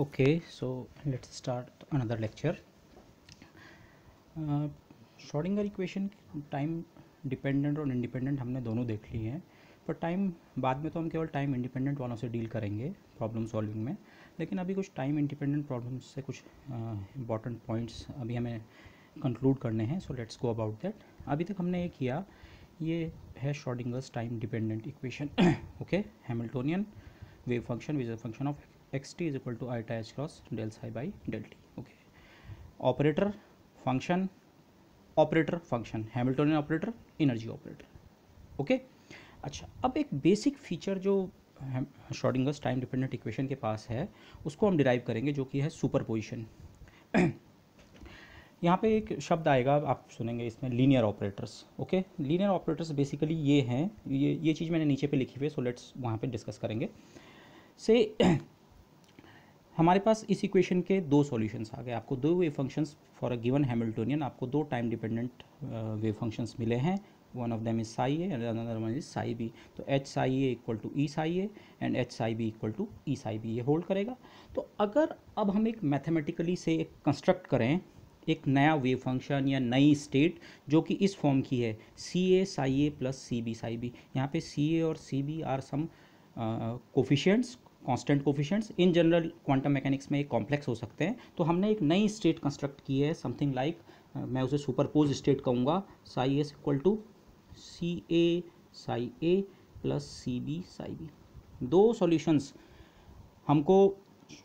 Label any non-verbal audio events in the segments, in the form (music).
okay so let's start another lecture uh, Schrodinger equation time dependent और independent हमने दोनों देख ली हैं पर टाइम बाद में तो हम केवल टाइम इंडिपेंडेंट वालों से डील करेंगे प्रॉब्लम सॉल्विंग में लेकिन अभी कुछ टाइम इंडिपेंडेंट प्रॉब्लम्स से कुछ इंपॉर्टेंट uh, पॉइंट्स अभी हमें कंक्लूड करने हैं so let's go about that अभी तक हमने ये किया ये है Schrodinger's time dependent equation okay Hamiltonian wave function with a function of t is equal to i टाइच cross del psi by del t okay operator function operator function Hamiltonian operator energy operator okay अच्छा अब एक basic feature जो शॉर्डिंगस time dependent equation के पास है उसको हम derive करेंगे जो कि है सुपर पोजिशन (clears throat) यहाँ पे एक शब्द आएगा आप सुनेंगे इसमें linear operators okay linear operators basically ये हैं ये ये चीज़ मैंने नीचे पे लिखी हुई है सो लेट्स वहाँ पे डिस्कस करेंगे से (clears throat) हमारे पास इस इक्वेशन के दो सॉल्यूशंस आ गए आपको दो wave functions for a given Hamiltonian आपको दो टाइम डिपेंडेंट वे फंक्शंस मिले हैं one of them is psi and one is psi B तो H psi A equal to E psi A and H psi B equal to E psi B ये hold करेगा तो अगर अब हम एक मैथमेटिकली से एक कंस्ट्रक्ट करें एक नया वेव फंक्शन या नई स्टेट जो कि इस फॉर्म की है C A psi A plus C B psi B यहाँ पे सी ए और C B are some coefficients constant coefficients in general quantum mechanics में एक कॉम्प्लेक्स हो सकते हैं तो हमने एक नई स्टेट कंस्ट्रक्ट की है समथिंग लाइक like, मैं उसे सुपरपोज स्टेट कहूँगा psi S equal to C A psi A plus C B psi B दो सॉल्यूशंस हमको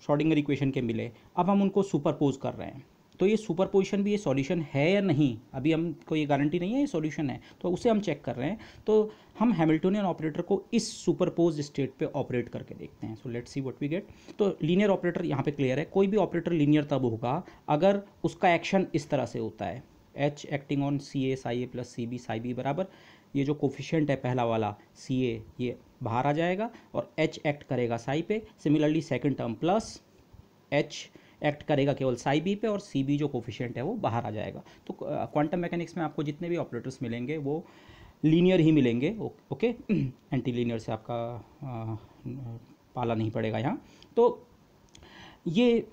शॉर्डिंगर इक्वेशन के मिले अब हम उनको सुपरपोज कर रहे हैं तो ये सुपर पोजिशन भी ये सॉल्यूशन है या नहीं अभी हमको ये गारंटी नहीं है ये सॉल्यूशन है तो उसे हम चेक कर रहे हैं तो हम हैमिल्टोनियन ऑपरेटर को इस सुपरपोज स्टेट पे ऑपरेट करके देखते हैं so let's see what we get तो लीनियर ऑपरेटर यहाँ पे क्लियर है कोई भी ऑपरेटर लीनियर तब होगा अगर उसका एक्शन इस तरह से होता है H acting on C A psi A plus C B psi B बराबर ये जो कोफिशेंट है पहला वाला सी ए ये बाहर आ जाएगा और एच एक्ट करेगा साई पे similarly second term plus H act करेगा केवल साई बी पे और सी बी जो कोफिशियंट है वो बाहर आ जाएगा तो क्वांटम मैकेनिक्स में आपको जितने भी ऑपरेटर्स मिलेंगे वो लीनियर ही मिलेंगे ओके एंटी लीनियर से आपका आ, पाला नहीं पड़ेगा यहाँ तो ये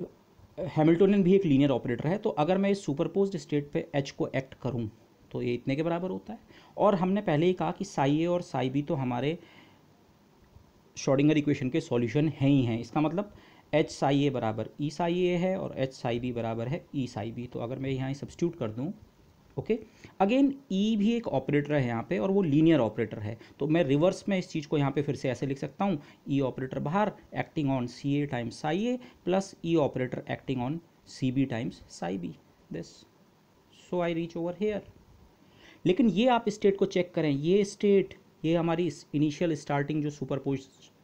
हैमिल्टोनियन भी एक लीनियर ऑपरेटर है तो अगर मैं इस सुपरपोज स्टेट पे एच को एक्ट करूँ तो ये इतने के बराबर होता है और हमने पहले ही कहा कि साई ए और साई बी तो हमारे शॉर्डिंगर इक्वेशन के सॉल्यूशन हैं ही हैं इसका मतलब एच साई ए बराबर ई साई ए है और एच साई बी बराबर है ई साई बी तो अगर मैं यहाँ सब्सट्यूट कर दूँ ओके अगेन ई भी एक ऑपरेटर है यहाँ पे और वो लीनियर ऑपरेटर है तो मैं रिवर्स में इस चीज़ को यहाँ पे फिर से ऐसे लिख सकता हूँ ई e ऑपरेटर बाहर acting on C A times psi A plus E operator acting on C B times psi B this so I reach over here लेकिन ये आप स्टेट को चेक करें ये स्टेट ये हमारी इनिशियल स्टार्टिंग जो सुपर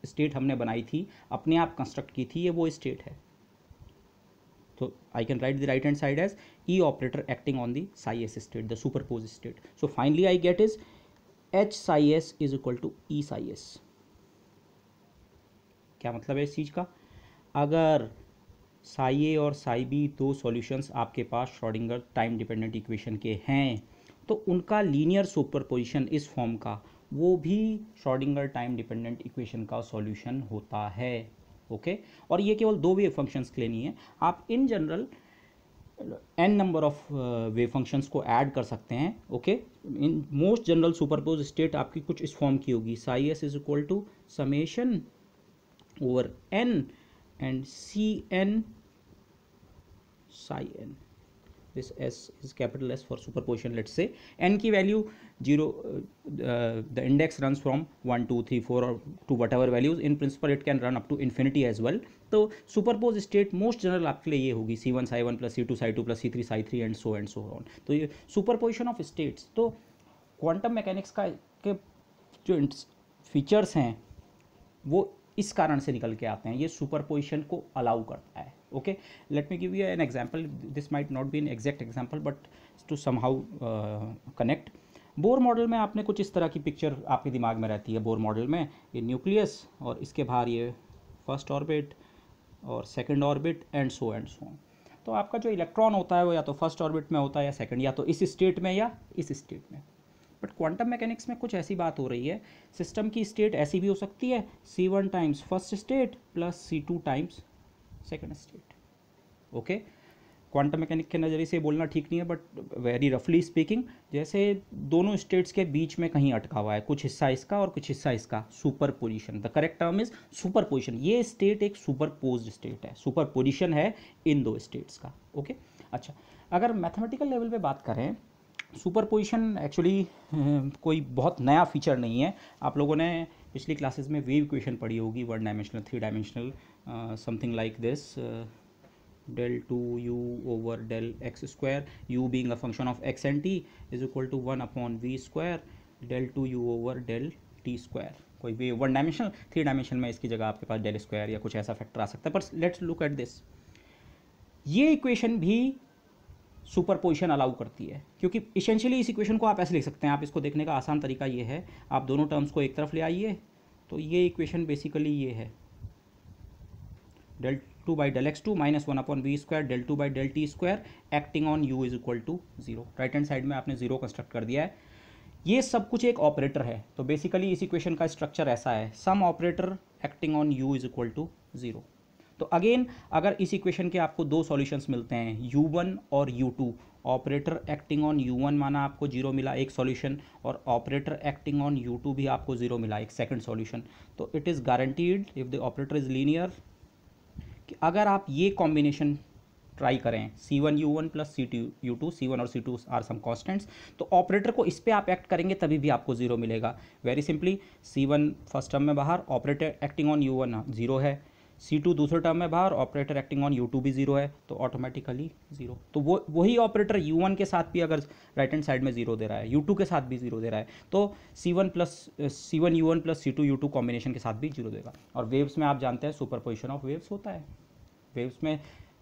स्टेट हमने बनाई थी अपने आप कंस्ट्रक्ट की थी ये वो स्टेट है तो I can write the right hand side as E operator acting on the psi S state the superpose state so finally I get is H psi S is equal to E psi S क्या मतलब है इस चीज का अगर साई ए और Sai B दो solutions आपके पास श्रॉडिंगर टाइम डिपेंडेंट इक्वेशन के हैं तो उनका लीनियर सुपर पोजिशन इस फॉर्म का वो भी शॉर्डिंगर टाइम डिपेंडेंट इक्वेशन का सॉल्यूशन होता है ओके okay? और ये केवल दो वेव फंक्शंस के लिए नहीं है आप in general N number of wave functions को ऐड कर सकते हैं okay in most general superpose state आपकी कुछ इस फॉर्म की होगी psi S is equal to summation over N and C N psi N this S is capital S for superposition let's say n की value 0 uh, the index runs from 1 2 3 4 or to whatever values in principle it can run up to infinity as well तो superpose state most general आपके लिए ये होगी C one psi one plus C two psi two plus C three psi three and so and so on तो ये superposition of states तो quantum mechanics का के जो फीचर्स हैं वो इस कारण से निकल के आते हैं ये सुपर पोजिशन को अलाउ करता है okay let me give you an example this might not be an exact example but to somehow connect Bohr model में आपने कुछ इस तरह की पिक्चर आपके दिमाग में रहती है बोर मॉडल में ये न्यूक्लियस और इसके बाहर ये फर्स्ट ऑर्बिट और second orbit and so and so तो आपका जो इलेक्ट्रॉन होता है वो या तो फर्स्ट ऑर्बिट में होता है या सेकंड या तो इस स्टेट में या इस स्टेट में बट क्वांटम मैकेनिक्स में कुछ ऐसी बात हो रही है सिस्टम की स्टेट ऐसी भी हो सकती है C one times first state plus C two times second state okay quantum mechanic के नज़रिए से बोलना ठीक नहीं है बट वेरी रफली स्पीकिंग जैसे दोनों स्टेट्स के बीच में कहीं अटका हुआ है कुछ हिस्सा इसका और कुछ हिस्सा इसका superposition the correct term is superposition ये स्टेट एक सुपर पोज स्टेट है सुपर पोजिशन है इन दो स्टेट्स का ओके okay? अच्छा अगर मैथमेटिकल लेवल पे बात करें सुपर पोजिशन एक्चुअली कोई बहुत नया फीचर नहीं है आप लोगों ने पिछली क्लासेस में वेव इक्वेशन पढ़ी होगी one dimensional three dimensional something like this del two U over del X square U being a function of X and T is equal to one upon V square del two U over del T square कोई भी one dimensional three dimension में इसकी जगह आपके पास del square या कुछ ऐसा factor आ सकता है पर लेट्स लुक एट दिस ये इक्वेशन भी सुपर पोजिशन अलाउ करती है क्योंकि इसेंशियली इस इक्वेशन को आप ऐसे लिख सकते हैं आप इसको देखने का आसान तरीका ये है आप दोनों टर्म्स को एक तरफ ले आइए तो ये इक्वेशन बेसिकली ये है del two by del X two minus one upon B square del two by del T square acting on U is equal to zero right hand side में आपने जीरो कंस्ट्रक्ट कर दिया है ये सब कुछ एक ऑपरेटर है तो बेसिकली इस इक्वेशन का स्ट्रक्चर ऐसा है some operator acting on U is equal to zero तो अगेन अगर इस इक्वेशन के आपको दो सॉल्यूशंस मिलते हैं u1 और u2 operator acting on u1 माना आपको जीरो मिला एक सॉल्यूशन और ऑपरेटर एक्टिंग ऑन u2 भी आपको जीरो मिला एक सेकंड सॉल्यूशन तो it is guaranteed if the operator is linear कि अगर आप ये कॉम्बिनेशन ट्राई करें C one U one plus C two U two C one और C two are some constants तो ऑपरेटर को इस पर आप एक्ट करेंगे तभी भी आपको जीरो मिलेगा very simply C one first term में बाहर operator acting on U one zero है सी टू दूसरे टर्म में बाहर operator acting on U two भी जीरो है तो ऑटोमेटिकली जीरो तो वो वही ऑपरेटर यू वन के साथ भी अगर राइट हैंड साइड में जीरो दे रहा है यू टू के साथ भी जीरो दे रहा है तो C one plus C one U one plus C two U two combination के साथ भी जीरो देगा और वेव्स में आप जानते हैं सुपर पोजिशन ऑफ वेव्स होता है वेव्स में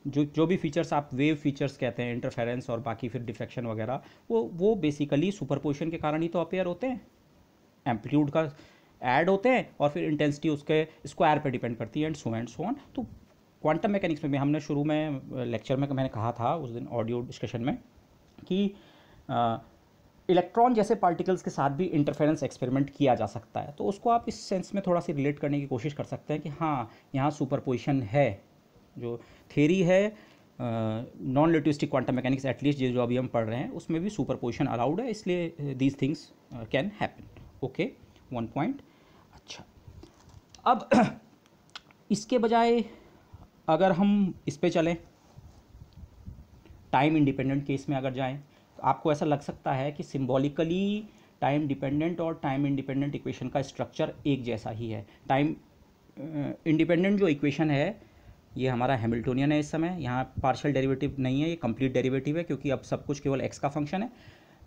जो जो भी फीचर्स आप वेव फीचर्स कहते हैं इंटरफेरेंस और बाकी फिर डिफ्रेक्शन वगैरह वो वो बेसिकली सुपर पोजिशन के कारण ही तो अपेयर होते हैं एम्पलीट्यूड का ऐड होते हैं और फिर इंटेंसिटी उसके स्क्वायर पर डिपेंड करती है and so and so on तो क्वांटम मैकेनिक्स में भी हमने शुरू में लेक्चर में मैंने कहा था उस दिन ऑडियो डिस्कशन में कि इलेक्ट्रॉन जैसे पार्टिकल्स के साथ भी इंटरफेरेंस एक्सपेरिमेंट किया जा सकता है तो उसको आप इस सेंस में थोड़ा सी रिलेट करने की कोशिश कर सकते हैं कि हाँ यहाँ सुपर पोजिशन है जो थेरी है non relativistic quantum mechanics at least जो अभी हम पढ़ रहे हैं उसमें भी सुपर पोजिशन अलाउड है इसलिए these things can happen okay one point अब (clears throat) इसके बजाय अगर हम इस पर चलें टाइम इंडिपेंडेंट केस में अगर जाएं तो आपको ऐसा लग सकता है कि सिंबॉलिकली टाइम डिपेंडेंट और टाइम इंडिपेंडेंट इक्वेशन का स्ट्रक्चर एक जैसा ही है टाइम इंडिपेंडेंट जो इक्वेशन है ये हमारा हैमिल्टोनियन है इस समय यहाँ पार्शियल डेरिवेटिव नहीं है ये कंप्लीट डेरिवेटिव है क्योंकि अब सब कुछ केवल एक्स का फंक्शन है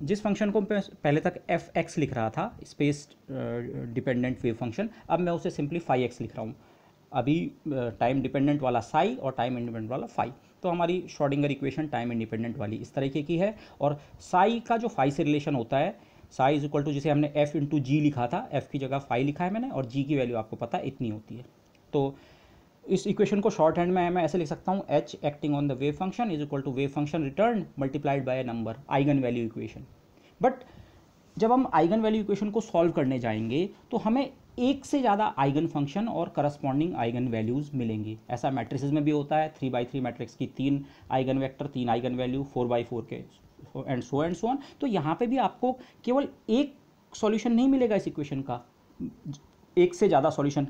जिस फंक्शन को मैं पहले तक एफ एक्स लिख रहा था स्पेस डिपेंडेंट वेव फंक्शन अब मैं उसे सिंपली फाइव एक्स लिख रहा हूँ अभी टाइम uh, डिपेंडेंट वाला साई और टाइम इंडिपेंडेंट वाला फाई तो हमारी शॉर्डिंगर इक्वेशन टाइम इंडिपेंडेंट वाली इस तरीके की है और साई का जो फाई से रिलेशन होता है साई इज इक्वल टू जिसे हमने एफ इंटू जी लिखा था एफ की जगह फाई लिखा है मैंने और जी की वैल्यू आपको पता है इतनी होती है तो इस इक्वेशन को शॉर्ट हैंड में मैं ऐसे लिख सकता हूँ H acting on the wave function is equal to wave function return multiplied by number eigenvalue equation but जब हम आइगन वैल्यू इक्वेशन को सॉल्व करने जाएंगे तो हमें एक से ज़्यादा आइगन फंक्शन और करस्पॉन्डिंग आइगन वैल्यूज़ मिलेंगे ऐसा मैट्रिसेस में भी होता है थ्री बाई थ्री मैट्रिक्स की तीन आइगन वेक्टर तीन eigenvalue four by four के and so and so on तो यहाँ पे भी आपको केवल एक सॉल्यूशन नहीं मिलेगा इस इक्वेशन का एक से ज़्यादा सॉल्यूशन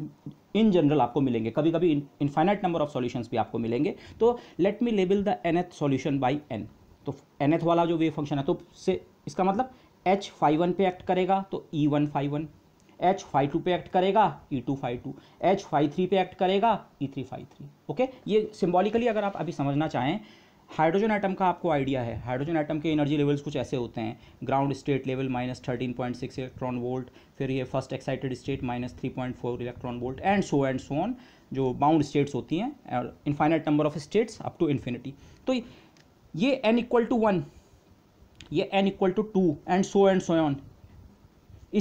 इन जनरल आपको मिलेंगे कभी कभी इनफाइनाइट नंबर ऑफ सॉल्यूशंस भी आपको मिलेंगे तो let me label the nth solution by N तो एन एथ वाला जो वे फंक्शन है तो से इसका मतलब एच फाइव वन पे एक्ट करेगा तो E e one phi one H phi two पे एक्ट करेगा E e two phi two H phi three पे एक्ट करेगा E e three phi three okay ये सिम्बॉलिकली अगर आप अभी समझना चाहें हाइड्रोजन आइटम का आपको आइडिया है हाइड्रोजन आइटम के एनर्जी लेवल्स कुछ ऐसे होते हैं ground state level minus thirteen point six electron volt फिर ये first excited state minus three point four electron volt and so and so on जो बाउंड स्टेट्स होती हैं और infinite number of states up to infinity तो ये N equal to one ये N equal to two and so and so on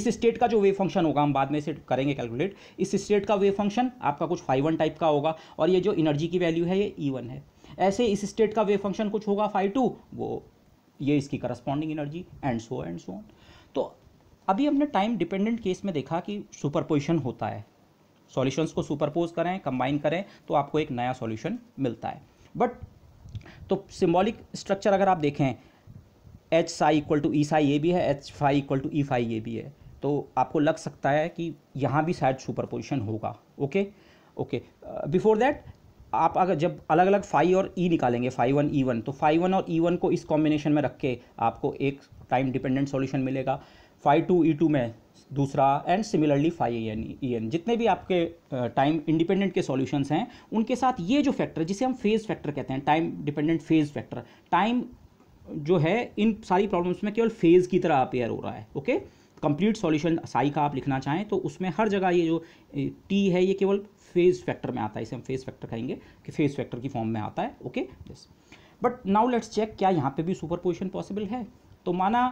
इस state का जो वेव फंक्शन होगा हम बाद में से करेंगे कैलकुलेट इस स्टेट का वेव फंक्शन आपका कुछ फाइव वन टाइप का होगा और ये जो एनर्जी की वैल्यू है ये ई e वन है ऐसे इस स्टेट का वेव फंक्शन कुछ होगा फाइव टू वो ये इसकी corresponding energy and so and so तो अभी हमने टाइम डिपेंडेंट केस में देखा कि सुपरपोजिशन होता है सॉल्यूशंस को सुपरपोज करें कंबाइन करें तो आपको एक नया सॉल्यूशन मिलता है बट तो सिम्बॉलिक स्ट्रक्चर अगर आप देखें H psi equal to E psi ये भी है H phi equal to E phi ये भी है तो आपको लग सकता है कि यहाँ भी शायद सुपरपोजिशन होगा ओके ओके बिफोर दैट आप अगर जब अलग अलग फाइव और ई e निकालेंगे फाइव वन ई वन तो फाइव वन और ई वन को इस कॉम्बिनेशन में रख के आपको एक टाइम डिपेंडेंट सॉल्यूशन मिलेगा फाइव टू ई टू में दूसरा and similarly phi E N E N जितने भी आपके टाइम इंडिपेंडेंट के सॉल्यूशंस हैं उनके साथ ये जो फैक्टर जिसे हम फेज़ फैक्टर कहते हैं time dependent phase factor time जो है इन सारी प्रॉब्लम्स में केवल फेज़ की तरह अपेयर हो रहा है okay okay? Complete solution psi का आप लिखना चाहें तो उसमें हर जगह ये जो टी है ये केवल फेज फैक्टर में आता है इसे हम फेज फैक्टर कहेंगे कि फेज फैक्टर की फॉर्म में आता है okay yes but now let's check क्या यहाँ पे भी सुपर पोजिशन पॉसिबल है तो माना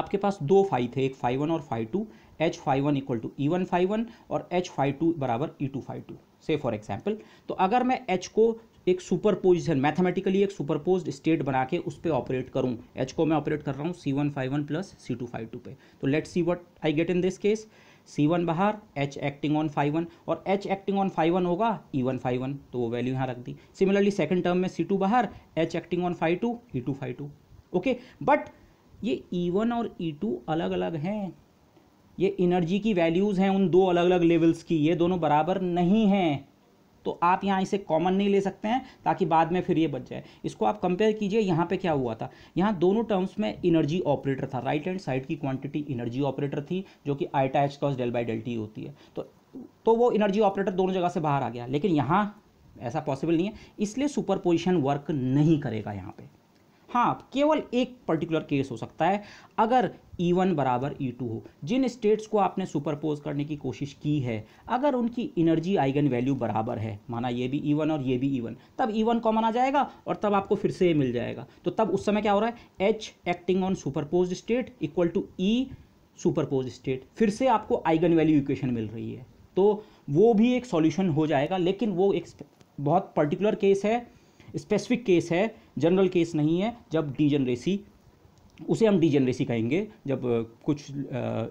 आपके पास दो फाइव थे एक फाइव वन और phi two H phi one equal to E one phi one और एच फाइव टू बराबर ई टू फाइव टू से फॉर एग्जाम्पल तो अगर मैं एच को एक सुपर पोजिशन मैथमेटिकली एक सुपरपोज स्टेट बना के उस पर ऑपरेट करूँ एच को मैं ऑपरेट कर रहा हूँ C one phi one plus C two phi two पे तो let see what I get in this case C one बाहर H acting on phi one और H acting on phi one होगा ई वन फाइव वन तो वो value यहाँ रख दी similarly second term में सी टू बाहर H acting on phi two E two phi two okay but ये E e one और ई e टू अलग अलग हैं ये एनर्जी की वैल्यूज़ हैं उन दो अलग अलग लेवल्स की ये दोनों बराबर नहीं हैं तो आप यहाँ इसे कॉमन नहीं ले सकते हैं ताकि बाद में फिर ये बच जाए इसको आप कंपेयर कीजिए यहाँ पे क्या हुआ था यहाँ दोनों टर्म्स में इनर्जी ऑपरेटर था राइट हैंड साइड की क्वांटिटी इनर्जी ऑपरेटर थी जो कि iota H cross del by del T होती है तो तो वो एनर्जी ऑपरेटर दोनों जगह से बाहर आ गया लेकिन यहाँ ऐसा पॉसिबल नहीं है इसलिए सुपर पोजिशन वर्क नहीं करेगा यहाँ पर हाँ केवल एक पर्टिकुलर केस हो सकता है अगर ई e वन बराबर ई e टू हो जिन स्टेट्स को आपने सुपरपोज करने की कोशिश की है अगर उनकी एनर्जी आइगन वैल्यू बराबर है माना ये भी ई e वन और ये भी ई वन तब ई वन कॉमन आ जाएगा और तब आपको फिर से मिल जाएगा तो तब उस समय क्या हो रहा है H acting on superpose state equal to E superpose state फिर से आपको आइगन वैल्यू इक्वेशन मिल रही है तो वो भी एक सॉल्यूशन हो जाएगा लेकिन वो एक बहुत पर्टिकुलर केस है स्पेसिफिक केस है जनरल केस नहीं है जब डीजनरेसी उसे हम डीजनरेसी कहेंगे जब कुछ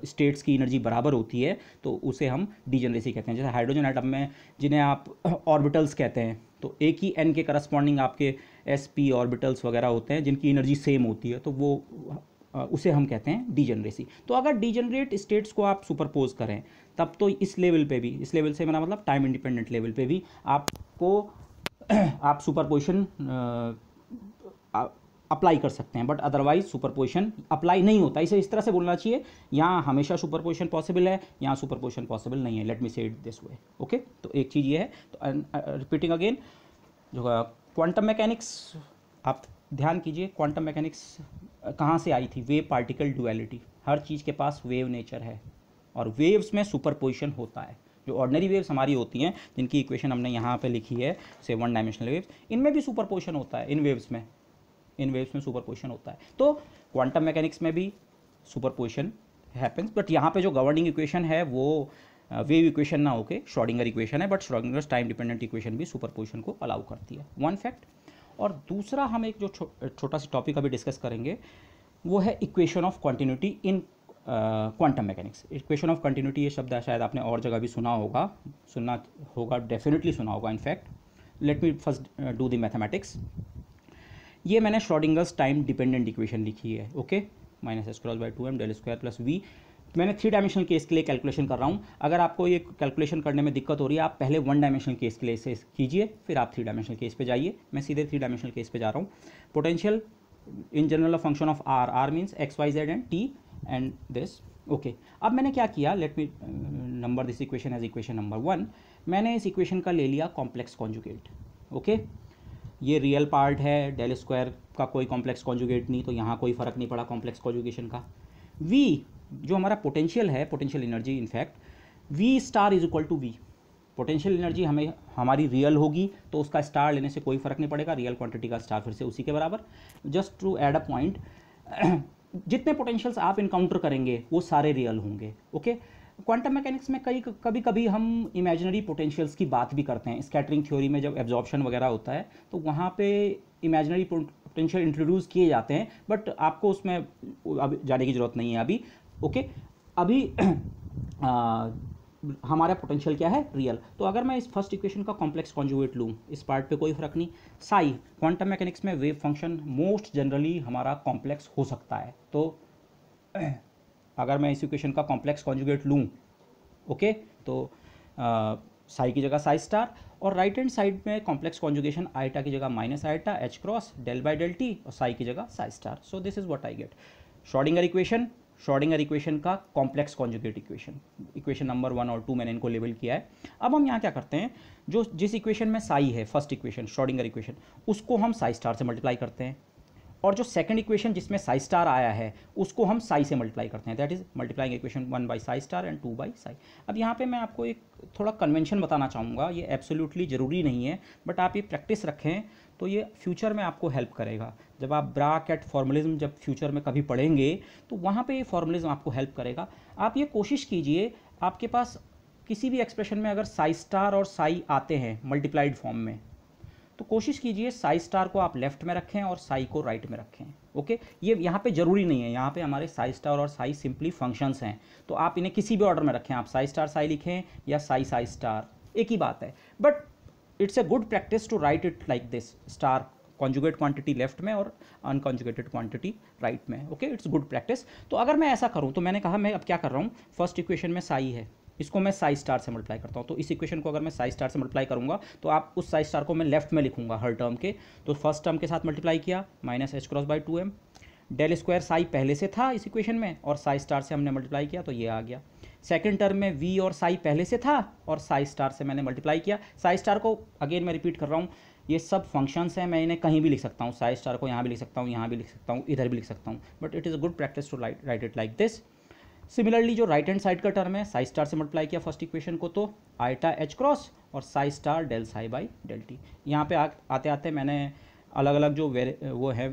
स्टेट्स की एनर्जी बराबर होती है तो उसे हम डीजनरेसी कहते हैं जैसे हाइड्रोजन आइटम में जिन्हें आप ऑर्बिटल्स कहते हैं तो एक ही एन के करस्पॉन्डिंग आपके एस पी ऑर्बिटल्स वगैरह होते हैं जिनकी एनर्जी सेम होती है तो वो उसे हम कहते हैं डीजनरेसी तो अगर डीजनरेट स्टेट्स को आप सुपरपोज करें तब तो इस लेवल पे भी इस लेवल से मेरा मतलब टाइम इंडिपेंडेंट लेवल पे भी आपको (clears throat) आप सुपरपोजिशन अप्लाई कर सकते हैं but otherwise superposition apply नहीं होता इसे इस तरह से बोलना चाहिए यहाँ हमेशा सुपर पोजिशन पॉसिबल है यहाँ सुपर पॉसिबल नहीं है लेट मी से इट दिस वे ओके तो एक चीज़ ये है तो रिपीटिंग अगेन जो क्वांटम मैकेनिक्स आप ध्यान कीजिए क्वांटम मैकेनिक्स कहाँ से आई थी वेव पार्टिकल डुअलिटी हर चीज़ के पास वेव नेचर है और वेव्स में सुपर पोजिशन होता है जो ऑर्डनरी वेव्स हमारी होती हैं जिनकी इक्वेशन हमने यहाँ पे लिखी है से वन डायमेंशनल वेव्स इनमें भी सुपर होता है इन वेव्स में इन वेव्स में सुपर पोजिशन होता है तो क्वांटम मैकेनिक्स में भी सुपर पोजिशन हैपन्स बट यहाँ पे जो गवर्निंग इक्वेशन है वो वेव uh, इक्वेशन ना होके श्रॉडिंगर इक्वेशन है but Schrodinger's time dependent equation भी सुपर पोजिशन को अलाउ करती है वन फैक्ट और दूसरा हम एक जो छो, uh, छोटा सा टॉपिक अभी डिस्कस करेंगे वो है equation of continuity in quantum mechanics equation of continuity ये शब्द शायद आपने और जगह भी सुना होगा सुनना होगा डेफिनेटली सुना होगा in fact let me first do the mathematics ये मैंने श्रॉडिंगस टाइम डिपेंडेंट इक्वेशन लिखी है okay minus S cross by two M del square plus V मैंने थ्री डायमेंशनल केस के लिए कैलकुलेशन कर रहा हूँ अगर आपको ये कैलकुलेशन करने में दिक्कत हो रही है आप पहले वन डायमेंशनल केस के लिए इसे कीजिए फिर आप थ्री डायमेंशनल केस पे जाइए मैं सीधे थ्री डायमेंशनल केस पे जा रहा हूँ potential in general function of R R means X Y Z and T and this okay अब मैंने क्या किया let me number this equation as equation number one मैंने इस इक्वेशन का ले लिया कॉम्प्लेक्स कॉन्जुकेट ओके okay? ये रियल पार्ट है डेल स्क्वायर का कोई कॉम्प्लेक्स कॉन्जुगेट नहीं तो यहाँ कोई फ़र्क नहीं पड़ा कॉम्प्लेक्स कॉन्जुगेशन का वी जो हमारा पोटेंशियल है potential energy in fact V star is equal to V potential energy हमें हमारी रियल होगी तो उसका स्टार लेने से कोई फ़र्क नहीं पड़ेगा रियल क्वांटिटी का स्टार फिर से उसी के बराबर just to add a point जितने पोटेंशियल्स आप इनकाउंटर करेंगे वो सारे रियल होंगे ओके okay? क्वांटम मैकेनिक्स में कई कभी कभी हम इमेजिनरी पोटेंशियल्स की बात भी करते हैं स्कैटरिंग थ्योरी में जब एब्जॉर्प्शन वगैरह होता है तो वहाँ पे इमेजिनरी पोटेंशियल इंट्रोड्यूस किए जाते हैं बट आपको उसमें अब जाने की ज़रूरत नहीं है अभी ओके अभी (clears throat) आ, हमारा पोटेंशियल क्या है रियल तो अगर मैं इस फर्स्ट इक्वेशन का कॉम्प्लेक्स कॉन्जुगेट लूँ इस पार्ट पे कोई फर्क नहीं साई क्वांटम मैकेनिक्स में वेव फंक्शन मोस्ट जनरली हमारा कॉम्प्लेक्स हो सकता है तो (clears throat) अगर मैं इस इक्वेशन का कॉम्प्लेक्स कॉन्जुगेट लूँ ओके तो साई की जगह साई स्टार और राइट हैंड साइड में कॉम्प्लेक्स कॉन्जुगेशन आइटा की जगह minus iota H cross del by del T और साई की जगह psi star so this is what I get Schrodinger equation Schrodinger equation का complex conjugate equation equation number one और two मैंने इनको label किया है अब हम यहाँ क्या करते हैं जो जिस इक्वेशन में साई है फर्स्ट इक्वेशन शॉर्डिंगर इक्वेशन उसको हम साई स्टार से मल्टीप्लाई करते हैं और जो सेकंड इक्वेशन जिसमें साई स्टार आया है उसको हम साई से मल्टीप्लाई करते हैं that is multiplying equation one by psi star and two by psi अब यहाँ पे मैं आपको एक थोड़ा कन्वेंशन बताना चाहूँगा ये एब्सोल्युटली ज़रूरी नहीं है बट आप ये प्रैक्टिस रखें तो ये फ्यूचर में आपको हेल्प करेगा जब आप ब्राक एट फॉर्मलिज्म जब फ्यूचर में कभी पढ़ेंगे तो वहाँ पर ये फॉर्मलिज्म आपको हेल्प करेगा आप ये कोशिश कीजिए आपके पास किसी भी एक्सप्रेशन में अगर साई स्टार और साई आते हैं मल्टीप्लाइड फॉर्म में तो कोशिश कीजिए साई स्टार को आप लेफ्ट में रखें और साई को राइट में रखें ओके ये यहाँ पे ज़रूरी नहीं है यहाँ पे हमारे साई स्टार और साई सिंपली फंक्शंस हैं तो आप इन्हें किसी भी ऑर्डर में रखें आप साई स्टार साई लिखें या साई साई स्टार एक ही बात है but it's a good practice to write it like this star conjugate quantity left में और अनकॉन्जुगेटेड क्वांटिटी राइट में ओके इट्स गुड प्रैक्टिस तो अगर मैं ऐसा करूँ तो मैंने कहा मैं अब क्या कर रहा हूँ फर्स्ट इक्वेशन में साई है इसको मैं साई स्टार से मल्टीप्लाई करता हूँ तो इस इक्वेशन को अगर मैं साई स्टार से मल्टीप्लाई करूँगा तो आप उस साइज स्टार को मैं लेफ्ट में लिखूंगा हर टर्म के तो फर्स्ट टर्म के साथ मल्टीप्लाई किया minus H cross by two M del square psi पहले से था इस इक्वेशन में और साइज स्टार से हमने मल्टीप्लाई किया तो ये आ गया सेकेंड टर्म में वी और साई पहले से था और साइज स्टार से मैंने मल्टीप्लाई किया साइज स्टार को अगेन मैं रिपीट कर रहा हूँ ये सब फंक्शंस हैं मैं इन्हें कहीं भी लिख सकता हूँ साई स्टार को यहाँ भी लिख सकता हूँ यहाँ भी लिख सकता हूँ इधर भी लिख सकता हूँ but it is a good practice to write it like this similarly जो राइट हैंड साइड का टर्म है साई स्टार से मल्टीप्लाई किया फर्स्ट इक्वेशन को तो आईटा एच क्रॉस और psi star del psi by del T यहाँ पे आ, आते आते मैंने अलग अलग जो वो है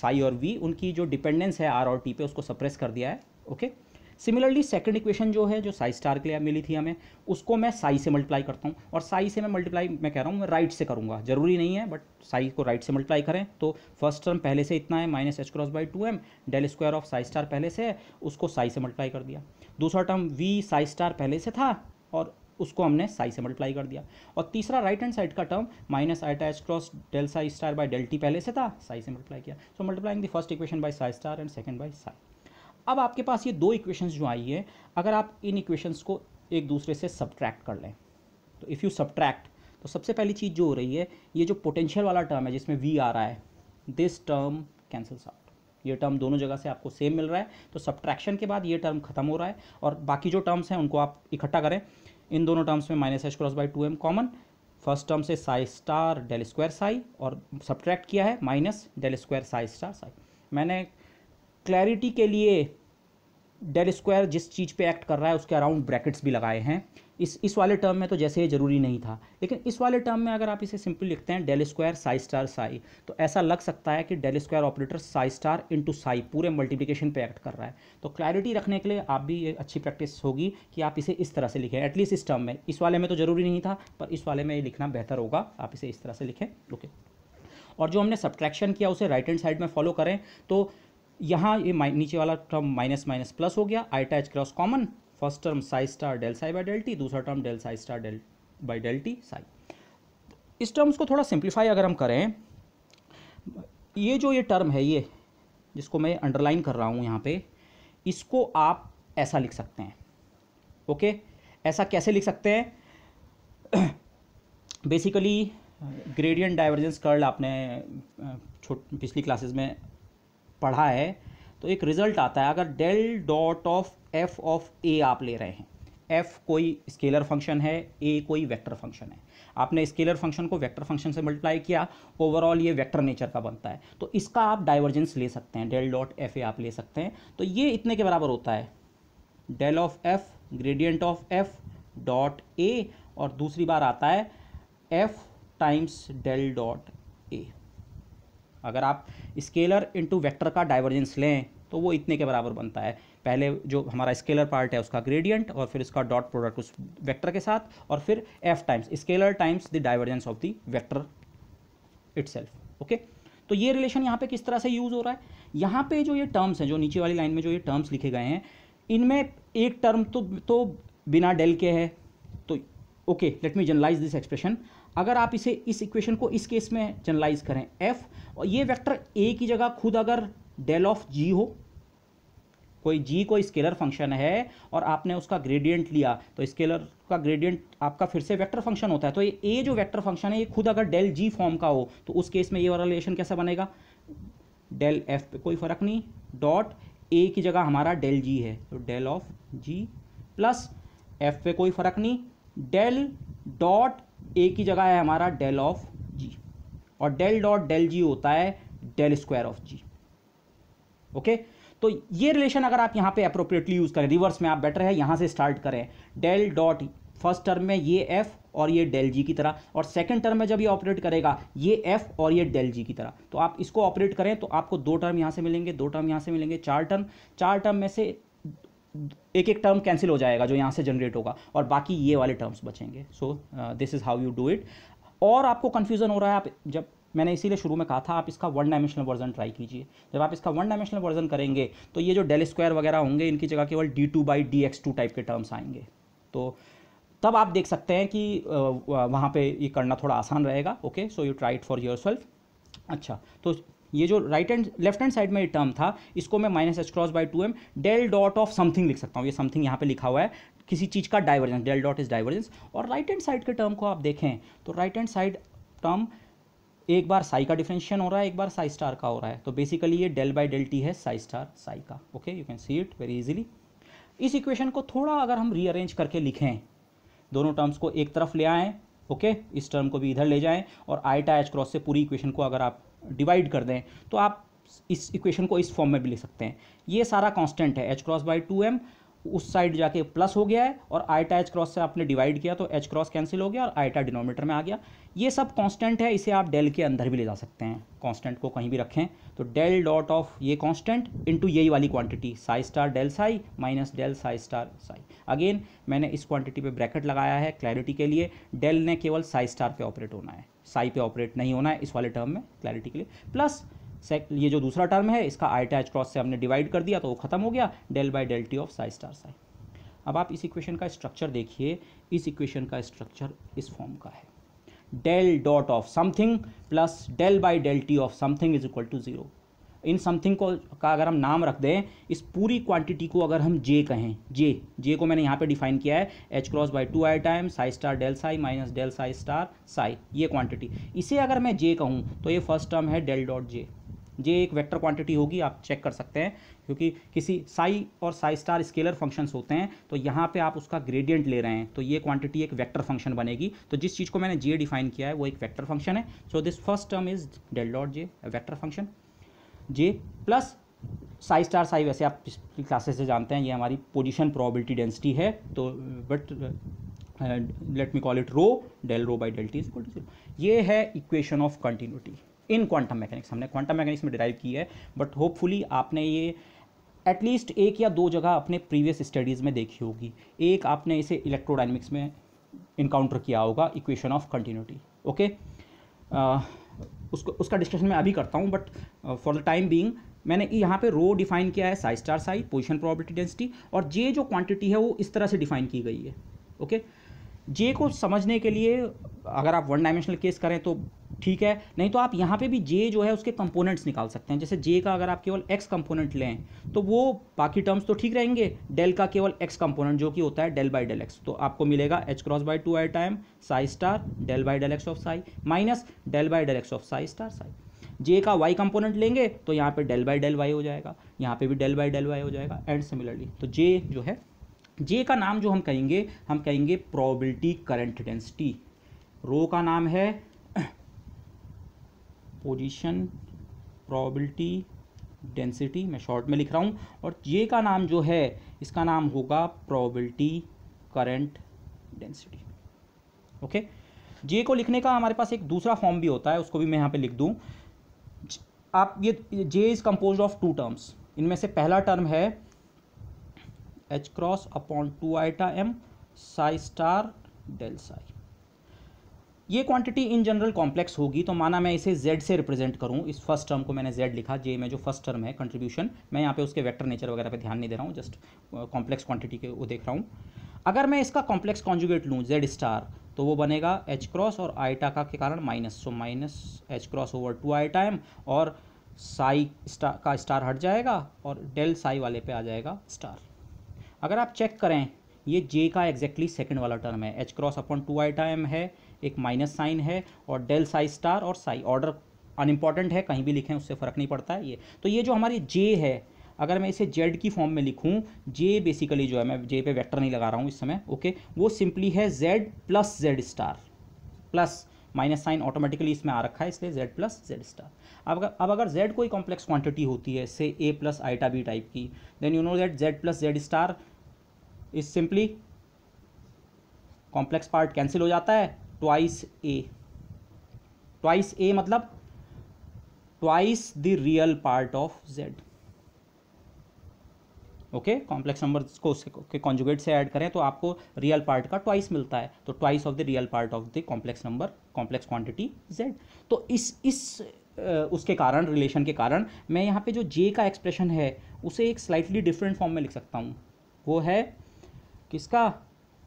साई और वी उनकी जो डिपेंडेंस है आर और टी पे उसको सप्रेस कर दिया है okay okay? Similarly second equation जो है जो साई स्टार के लिए मिली थी हमें उसको मैं साई से मल्टीप्लाई करता हूँ और साई से मैं मल्टीप्लाई मैं कह रहा हूँ मैं राइट से करूँगा जरूरी नहीं है बट साई को राइट से मल्टीप्लाई करें तो फर्स्ट टर्म पहले से इतना है minus H cross by two M del square of psi star पहले से है उसको साई से मल्टीप्लाई कर दिया दूसरा टर्म वी साई स्टार पहले से था और उसको हमने साई से मल्टीप्लाई कर दिया और तीसरा राइट हैंड साइड का term minus iota H cross del psi star by del T पहले से था साई से मल्टीप्लाई किया so multiplying the first equation by psi star and second by psi अब आपके पास ये दो इक्वेशंस जो आई है अगर आप इन इक्वेशंस को एक दूसरे से सब्ट्रैक्ट कर लें तो इफ़ यू सब्ट्रैक्ट तो सबसे पहली चीज़ जो हो रही है ये जो पोटेंशियल वाला टर्म है जिसमें वी आ रहा है दिस टर्म कैंसिल्स आउट ये टर्म दोनों जगह से आपको सेम मिल रहा है तो सब्ट्रैक्शन के बाद ये टर्म खत्म हो रहा है और बाकी जो टर्म्स हैं उनको आप इकट्ठा करें इन दोनों टर्म्स में minus H cross by two M common first term से psi star del square psi और सब्ट्रैक्ट किया है minus del square psi star psi मैंने क्लैरिटी के लिए डेल स्क्वायर जिस चीज़ पे एक्ट कर रहा है उसके अराउंड ब्रैकेट्स भी लगाए हैं इस इस वाले टर्म में तो जैसे ये ज़रूरी नहीं था लेकिन इस वाले टर्म में अगर आप इसे सिंपल लिखते हैं del square psi star psi तो ऐसा लग सकता है कि del square operator psi star into psi पूरे मल्टीप्लिकेशन पे एक्ट कर रहा है तो क्लैरिटी रखने के लिए आप भी ये अच्छी प्रैक्टिस होगी कि आप इसे इस तरह से लिखें एटलीस्ट इस टर्म में इस वाले में तो ज़रूरी नहीं था पर इस वाले में ये लिखना बेहतर होगा आप इसे इस तरह से लिखें ओके और जो हमने सब्ट्रैक्शन किया उसे राइट हैंड साइड में फॉलो करें तो यहाँ ये नीचे वाला टर्म माइनस माइनस प्लस हो गया I H cross common first term psi star del psi by del T दूसरा term del psi star del by del T psi इस टर्म्स को थोड़ा सिंप्लीफाई अगर हम करें ये जो ये टर्म है ये जिसको मैं अंडरलाइन कर रहा हूँ यहाँ पे इसको आप ऐसा लिख सकते हैं ओके ऐसा कैसे लिख सकते हैं बेसिकली ग्रेडियंट डाइवर्जेंस कर्ल आपने छोट पिछली क्लासेस में पढ़ा है तो एक रिज़ल्ट आता है अगर del dot of F of A आप ले रहे हैं एफ कोई स्केलर फंक्शन है ए कोई वेक्टर फंक्शन है आपने स्केलर फंक्शन को वेक्टर फंक्शन से मल्टीप्लाई किया ओवरऑल ये वेक्टर नेचर का बनता है तो इसका आप डाइवर्जेंस ले सकते हैं डेल डॉट एफ ए आप ले सकते हैं तो ये इतने के बराबर होता है del of F gradient of F dot A और दूसरी बार आता है F times del dot A अगर आप स्केलर इंटू वैक्टर का डाइवर्जेंस लें तो वो इतने के बराबर बनता है पहले जो हमारा स्केलर पार्ट है उसका ग्रेडियंट और फिर उसका डॉट प्रोडक्ट उस वेक्टर के साथ और फिर F times scalar times the divergence of the vector it okay तो ये रिलेशन यहाँ पे किस तरह से यूज़ हो रहा है यहाँ पे जो ये टर्म्स हैं जो नीचे वाली लाइन में जो ये टर्म्स लिखे गए हैं इनमें एक टर्म तो तो बिना डेल के है तो okay let me generalize this expression अगर आप इसे इस इक्वेशन को इस केस में जनरलाइज करें एफ और ये वेक्टर ए की जगह खुद अगर डेल ऑफ जी हो कोई जी कोई स्केलर फंक्शन है और आपने उसका ग्रेडियंट लिया तो स्केलर का ग्रेडियंट आपका फिर से वेक्टर फंक्शन होता है तो ये ए जो वेक्टर फंक्शन है ये खुद अगर डेल जी फॉर्म का हो तो उस केस में ये वाला रिलेशन कैसा बनेगा डेल एफ पे कोई फर्क नहीं डॉट ए की जगह हमारा डेल जी है तो del of G plus F पे कोई फर्क नहीं डेल डॉट ए की जगह है हमारा डेल ऑफ जी और डेल डॉट डेल जी होता है del square of G okay तो ये रिलेशन अगर आप यहाँ पे अप्रोप्रिएटली यूज़ करें रिवर्स में आप बेटर है यहाँ से स्टार्ट करें डेल डॉट फर्स्ट टर्म में ये एफ और ये डेल जी की तरह और सेकंड टर्म में जब ये ऑपरेट करेगा ये एफ और ये डेल जी की तरह तो आप इसको ऑपरेट करें तो आपको दो टर्म यहाँ से मिलेंगे दो टर्म यहाँ से मिलेंगे चार टर्म चार टर्म में से एक एक टर्म कैंसिल हो जाएगा जो यहाँ से जनरेट होगा और बाकी ये वाले टर्म्स बचेंगे so this is how you do it और आपको कन्फ्यूज़न हो रहा है आप जब मैंने इसीलिए शुरू में कहा था आप इसका वन डायमेंशनल वर्जन ट्राई कीजिए जब आप इसका वन डायमेंशनल वर्जन करेंगे तो ये जो डेल स्क्वायर वगैरह होंगे इनकी जगह केवल D two by D X two type के टर्म्स आएंगे तो तब आप देख सकते हैं कि uh, वहाँ पे ये करना थोड़ा आसान रहेगा okay so you try it for yourself अच्छा तो ये जो right and left hand side में ये टर्म था इसको मैं minus H cross by two M del dot of something लिख सकता हूँ ये समथिंग यहाँ पे लिखा हुआ है किसी चीज़ का divergence del dot is divergence और राइट हैंड साइड के टर्म को आप देखें तो राइट हैंड साइड टर्म एक बार साई का डिफ्रेंशिएशन हो रहा है एक बार साई स्टार का हो रहा है तो बेसिकली ये डेल बाई डेल टी है साई स्टार साई का okay you can see it very easily इस इक्वेशन को थोड़ा अगर हम रीअरेंज करके लिखें दोनों टर्म्स को एक तरफ ले आएँ ओके okay? इस टर्म को भी इधर ले जाएं और आईटा एच क्रॉस से पूरी इक्वेशन को अगर आप डिवाइड कर दें तो आप इस इक्वेशन को इस फॉर्म में भी लिख सकते हैं ये सारा कांस्टेंट है H cross by two M उस साइड जाके प्लस हो गया है और आईटा एच क्रॉस से आपने डिवाइड किया तो एच क्रॉस कैंसिल हो गया और आईटा डिनोमीटर में आ गया ये सब कांस्टेंट है इसे आप डेल के अंदर भी ले जा सकते हैं कांस्टेंट को कहीं भी रखें तो डेल डॉट ऑफ ये कांस्टेंट इनटू यही वाली quantity psi star del psi minus del psi star psi again मैंने इस क्वांटिटी पे ब्रैकेट लगाया है क्लैरिटी के लिए डेल ने केवल साई स्टार पे ऑपरेट होना है साई पे ऑपरेट नहीं होना है इस वाले टर्म में क्लैरिटी के लिए प्लस ये जो दूसरा टर्म है इसका आई टैच क्रॉस से हमने डिवाइड कर दिया तो वो खत्म हो गया del by del T of psi star psi अब आप इस इक्वेशन का स्ट्रक्चर देखिए इस इक्वेशन का स्ट्रक्चर इस फॉर्म का है del dot of something plus del by del T of something is equal to zero इन समथिंग को का अगर हम नाम रख दें इस पूरी क्वांटिटी को अगर हम जे कहें जे जे को मैंने यहाँ पे डिफाइन किया है H cross by two I time psi star del psi minus del psi star psi ये क्वांटिटी इसे अगर मैं जे कहूँ तो ये फर्स्ट टर्म है डेल डॉट जे ये एक वेक्टर क्वांटिटी होगी आप चेक कर सकते हैं क्योंकि किसी साई और साई स्टार स्केलर फंक्शंस होते हैं तो यहाँ पे आप उसका ग्रेडियंट ले रहे हैं तो ये क्वांटिटी एक वेक्टर फंक्शन बनेगी तो जिस चीज़ को मैंने जे डिफाइन किया है वो एक वैक्टर फंक्शन है so this first term is del dot J vector function J plus psi star psi वैसे आप पिछली क्लासेस से जानते हैं ये हमारी पोजिशन प्रॉबिलिटी डेंसिटी है तो but let me call it rho del rho by del T is equal to zero ये है equation of continuity in quantum mechanics हमने क्वांटम मैकेनिक्स में डिराइव की है बट होपफुली आपने ये एटलीस्ट एक या दो जगह अपने प्रीवियस स्टडीज़ में देखी होगी एक आपने इसे इलेक्ट्रोडाइनमिक्स में इनकाउंटर किया होगा इक्वेशन ऑफ कंटिन्यूटी ओके उसको उसका डिस्कशन मैं अभी करता हूँ but for the time being मैंने यहाँ पे रो डिफाइन किया है psi's star psi position probability density और जे जो क्वांटिटी है वो इस तरह से डिफाइन की गई है ओके जे को समझने के लिए अगर आप वन डायमेंशनल केस करें तो ठीक है नहीं तो आप यहाँ पे भी जे जो है उसके कंपोनेंट्स निकाल सकते हैं जैसे जे का अगर आप केवल एक्स कंपोनेंट लें तो वो बाकी टर्म्स तो ठीक रहेंगे डेल का केवल एक्स कंपोनेंट जो कि होता है डेल बाई डेल एक्स तो आपको मिलेगा H cross by two I time psi star del by del X of psi minus del by del X of psi star psi J का वाई कंपोनेंट लेंगे तो यहाँ पर डेल बाई डेल वाई हो जाएगा यहाँ पर भी डेल बाई डेल वाई हो जाएगा एंड सिमिलरली तो जे जो है जे का नाम जो हम कहेंगे हम कहेंगे प्रॉबिलिटी करेंट डेंसिटी रो का नाम है पोजीशन प्रोबेबिलिटी डेंसिटी मैं शॉर्ट में लिख रहा हूँ और ये का नाम जो है इसका नाम होगा probability current density okay J को लिखने का हमारे पास एक दूसरा फॉर्म भी होता है उसको भी मैं यहाँ पे लिख दूँ आप ये J is compose of two terms इनमें से पहला टर्म है H cross upon two iota M psi star del psi ये क्वांटिटी इन जनरल कॉम्प्लेक्स होगी तो माना मैं इसे z से रिप्रेजेंट करूं इस फर्स्ट टर्म को मैंने z लिखा जे में जो फर्स्ट टर्म है कंट्रीब्यूशन मैं यहाँ पे उसके वेक्टर नेचर वगैरह पे ध्यान नहीं दे रहा हूँ जस्ट कॉम्प्लेक्स क्वांटिटी के वो देख रहा हूँ अगर मैं इसका कॉम्प्लेक्स कॉन्जुगेट लूँ जेड स्टार तो वो बनेगा एच क्रॉस और आईटा का के कारण minus so minus H cross over two I time और साई स्टार का स्टार हट जाएगा और डेल साई वाले पे आ जाएगा स्टार अगर आप चेक करें ये जे का एग्जैक्टली सेकेंड सेकंड वाला टर्म है H cross upon two I time है एक माइनस साइन है और डेल साई स्टार और साई ऑर्डर अनइम्पॉर्टेंट है कहीं भी लिखें उससे फ़र्क नहीं पड़ता है ये तो ये जो हमारी जे है अगर मैं इसे जेड की फॉर्म में लिखूं जे बेसिकली जो है मैं जे पे वेक्टर नहीं लगा रहा हूँ इस समय ओके वो सिंपली है Z plus Z star plus minus sign automatically इसमें आ रखा है इसलिए जेड प्लस जेड स्टार अब अगर अब अगर जेड कोई कॉम्प्लेक्स क्वांटिटी होती है से A plus iota B type की then you know that Z plus Z star is simply complex part cancel हो जाता है ट्वाइस ए ट्वाइस ए मतलब twice the real part of Z okay complex number को उसके conjugate से add करें तो आपको रियल पार्ट का ट्वाइस मिलता है तो twice of the real part of the complex number complex quantity Z तो इस इस उसके कारण रिलेशन के कारण मैं यहाँ पे जो जे का एक्सप्रेशन है उसे एक स्लाइटली डिफरेंट फॉर्म में लिख सकता हूँ वो है किसका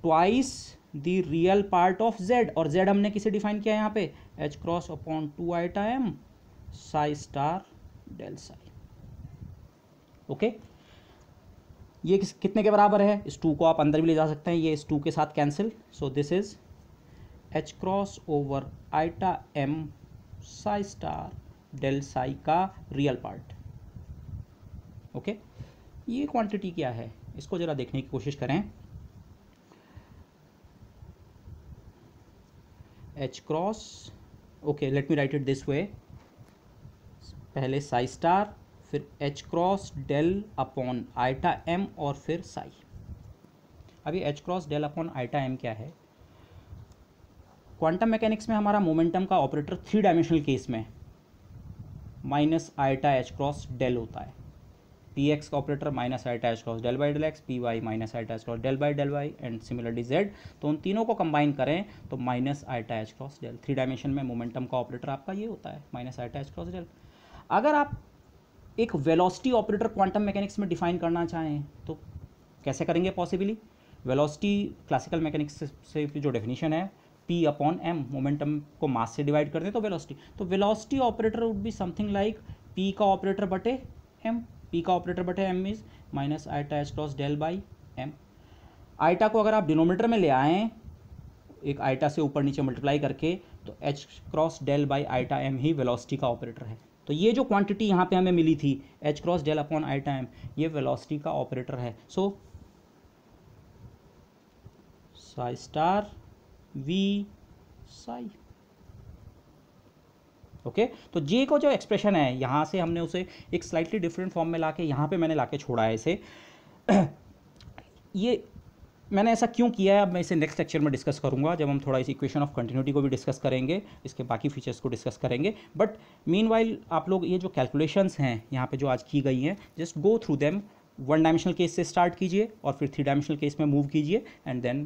twice the real part of Z और जेड हमने किसे डिफाइन किया यहाँ पे H cross upon two iota M psi star del psi okay ये किस कितने के बराबर है इस टू को आप अंदर भी ले जा सकते हैं ये इस टू के साथ cancel so this is H cross over iota M psi star del psi का रियल पार्ट ओके ये क्वांटिटी क्या है इसको ज़रा देखने की कोशिश करें H cross okay let me write it this way पहले साई स्टार फिर H cross del upon iota M और फिर साई अभी H cross del upon iota M क्या है क्वांटम मैकेनिक्स में हमारा मोमेंटम का ऑपरेटर थ्री डायमेंशनल केस में minus iota H cross del होता है पी एक्स का operator minus I H cross del by del X P Y minus I H cross del by del Y and similarly Z तो उन तीनों को combine करें तो minus I H cross del three dimension में momentum का operator आपका ये होता है minus I H cross del अगर आप एक वेलोसिटी ऑपरेटर क्वांटम मैकेनिक्स में डिफाइन करना चाहें तो कैसे करेंगे पॉसिबली वेलोसिटी क्लासिकल मैकेनिक्स से जो डेफिनेशन है पी अपॉन एम मोमेंटम को मास से डिवाइड कर दें तो वेलोसिटी तो velocity operator would be something like P का ऑपरेटर बटे एम पी का ऑपरेटर बटे M means minus iota H cross del by M iota को अगर आप डिनोमीटर में ले आएँ एक आइटा से ऊपर नीचे मल्टीप्लाई करके तो H cross del by iota M ही वेलोसिटी का ऑपरेटर है तो ये जो क्वांटिटी यहाँ पे हमें मिली थी H cross del upon iota M ये वेलोसिटी का ऑपरेटर है so psi star V psi okay okay? तो जे को जो एक्सप्रेशन है यहाँ से हमने उसे एक स्लाइटली डिफरेंट फॉर्म में ला के यहाँ पर मैंने ला के छोड़ा है इसे (clears throat) ये मैंने ऐसा क्यों किया है अब मैं इसे नेक्स्ट लेक्चर में डिस्कस करूंगा जब हम थोड़ा इस इक्वेशन ऑफ कंटिन्यूटी को भी डिस्कस करेंगे इसके बाकी फीचर्स को डिस्कस करेंगे बट मीन आप लोग ये जो कैलकुलेशंस हैं यहाँ पे जो आज की गई हैं just go through them one dimensional case से स्टार्ट कीजिए और फिर थ्री डायमेंशनल केस में मूव कीजिए and then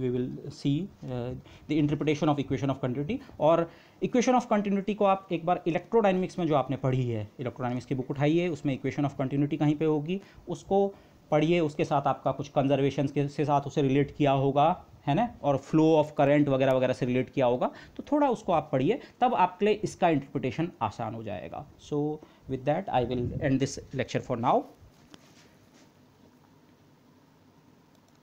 we will see the interpretation of equation of continuity और इक्वेशन ऑफ कंटिन्यूटी को आप एक बार इलेक्ट्रोडाइनमिक्स में जो आपने पढ़ी है इलेक्ट्रोडाइनमिक्स की बुक उठाइए उसमें इक्वेशन ऑफ कंटिन्यूटी कहीं पे होगी उसको पढ़िए उसके साथ आपका कुछ कंजर्वेशन के से साथ उसे रिलेट किया होगा है ना और फ्लो ऑफ करंट वगैरह वगैरह से रिलेट किया होगा तो थोड़ा उसको आप पढ़िए तब आपके लिए इसका इंटरप्रिटेशन आसान हो जाएगा so with that I will end this lecture for now